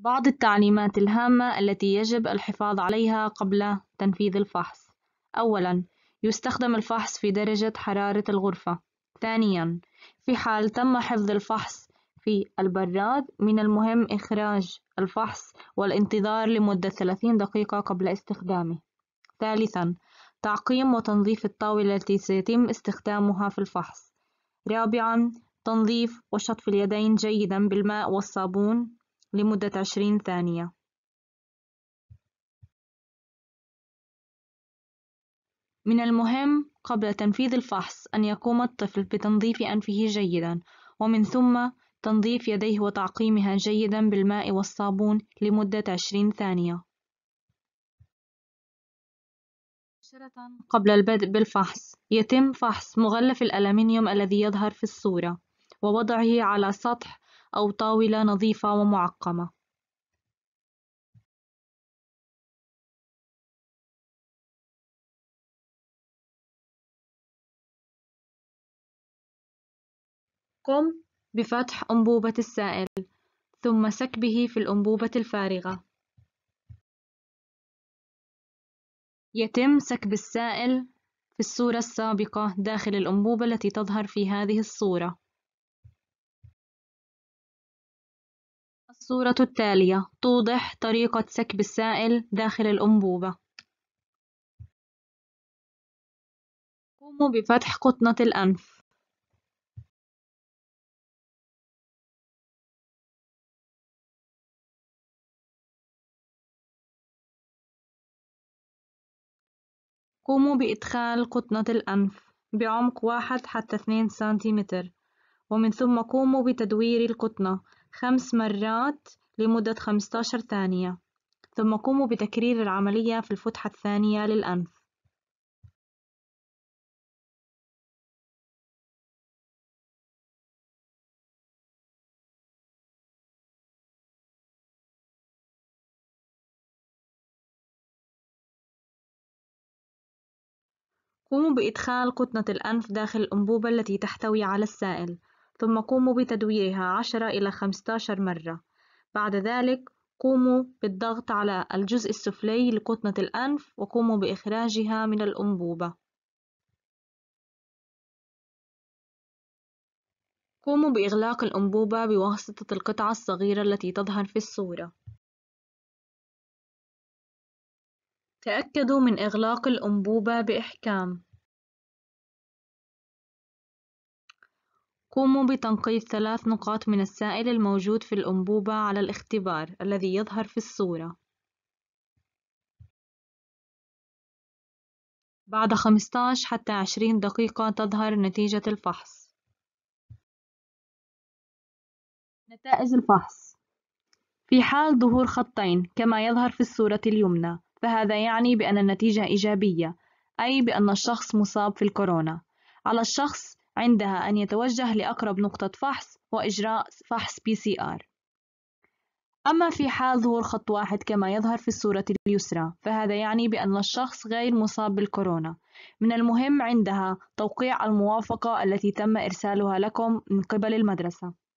بعض التعليمات الهامة التي يجب الحفاظ عليها قبل تنفيذ الفحص أولاً يستخدم الفحص في درجة حرارة الغرفة ثانياً في حال تم حفظ الفحص في البراد من المهم إخراج الفحص والانتظار لمدة 30 دقيقة قبل استخدامه ثالثاً تعقيم وتنظيف الطاولة التي سيتم استخدامها في الفحص رابعاً تنظيف وشطف اليدين جيداً بالماء والصابون لمدة عشرين ثانية. من المهم قبل تنفيذ الفحص أن يقوم الطفل بتنظيف أنفه جيدا ومن ثم تنظيف يديه وتعقيمها جيدا بالماء والصابون لمدة عشرين ثانية قبل البدء بالفحص يتم فحص مغلف الألمنيوم الذي يظهر في الصورة ووضعه على سطح أو طاولة نظيفة ومعقمة. قم بفتح أنبوبة السائل ثم سكبه في الأنبوبة الفارغة يتم سكب السائل في الصورة السابقة داخل الأنبوبة التي تظهر في هذه الصورة الصورة التالية توضح طريقة سكب السائل داخل الأنبوبة. قوموا بفتح قطنة الأنف. قوموا بإدخال قطنة الأنف بعمق واحد حتى اثنين سنتيمتر ومن ثم قوموا بتدوير القطنة خمس مرات لمدة 15 ثانية ثم قوموا بتكرير العملية في الفتحة الثانية للأنف قوموا بإدخال قطنة الأنف داخل الأنبوبة التي تحتوي على السائل ثم قوموا بتدويرها 10 إلى 15 مرة بعد ذلك قوموا بالضغط على الجزء السفلي لقطنة الأنف وقوموا بإخراجها من الأنبوبة قوموا بإغلاق الأنبوبة بواسطة القطعة الصغيرة التي تظهر في الصورة تأكدوا من إغلاق الأنبوبة بإحكام قوموا بتنقيط ثلاث نقاط من السائل الموجود في الأنبوبة على الاختبار الذي يظهر في الصورة بعد 15 حتى 20 دقيقة تظهر نتيجة الفحص نتائج الفحص في حال ظهور خطين كما يظهر في الصورة اليمنى فهذا يعني بأن النتيجة إيجابية أي بأن الشخص مصاب في الكورونا على الشخص عندها أن يتوجه لأقرب نقطة فحص وإجراء فحص بي سي آر أما في حال ظهور خط واحد كما يظهر في الصورة اليسرى فهذا يعني بأن الشخص غير مصاب بالكورونا من المهم عندها توقيع الموافقة التي تم إرسالها لكم من قبل المدرسة